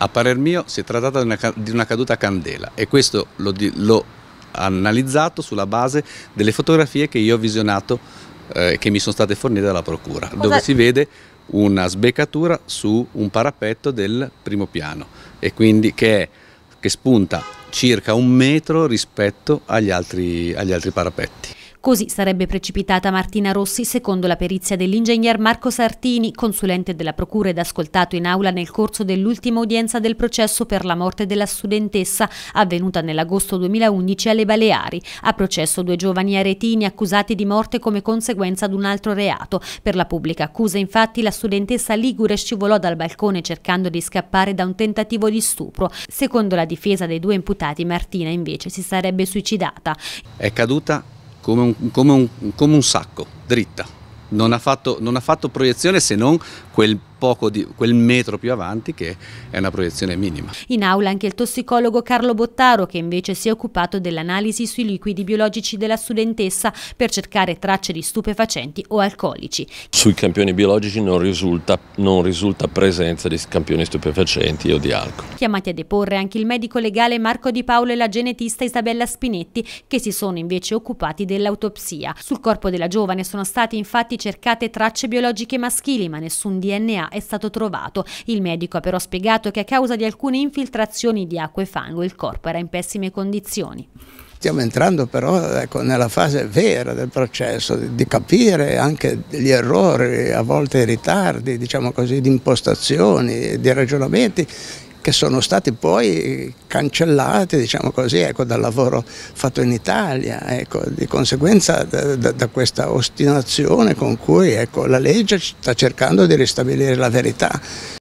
A parer mio si è trattata di una, di una caduta a candela e questo l'ho analizzato sulla base delle fotografie che io ho visionato eh, che mi sono state fornite dalla procura, Cosa... dove si vede una sbeccatura su un parapetto del primo piano e quindi che, è, che spunta circa un metro rispetto agli altri, agli altri parapetti. Così sarebbe precipitata Martina Rossi secondo la perizia dell'ingegner Marco Sartini, consulente della Procura ed ascoltato in aula nel corso dell'ultima udienza del processo per la morte della studentessa avvenuta nell'agosto 2011 alle Baleari. A processo due giovani aretini accusati di morte come conseguenza di un altro reato. Per la pubblica accusa infatti la studentessa Ligure scivolò dal balcone cercando di scappare da un tentativo di stupro. Secondo la difesa dei due imputati Martina invece si sarebbe suicidata. È caduta come un, come un, come un sacco, dritta. Non ha, fatto, non ha fatto proiezione se non quel poco di quel metro più avanti che è una proiezione minima. In aula anche il tossicologo Carlo Bottaro che invece si è occupato dell'analisi sui liquidi biologici della studentessa per cercare tracce di stupefacenti o alcolici. Sui campioni biologici non risulta, non risulta presenza di campioni stupefacenti o di alcol. Chiamati a deporre anche il medico legale Marco Di Paolo e la genetista Isabella Spinetti che si sono invece occupati dell'autopsia. Sul corpo della giovane sono state infatti cercate tracce biologiche maschili ma nessun DNA è stato trovato. Il medico ha però spiegato che a causa di alcune infiltrazioni di acqua e fango il corpo era in pessime condizioni. Stiamo entrando però ecco, nella fase vera del processo, di capire anche gli errori, a volte i ritardi, diciamo così, di impostazioni, di ragionamenti che sono stati poi cancellati diciamo così, ecco, dal lavoro fatto in Italia, ecco, di conseguenza da, da, da, questa ostinazione con cui ecco, la legge sta cercando di ristabilire la verità.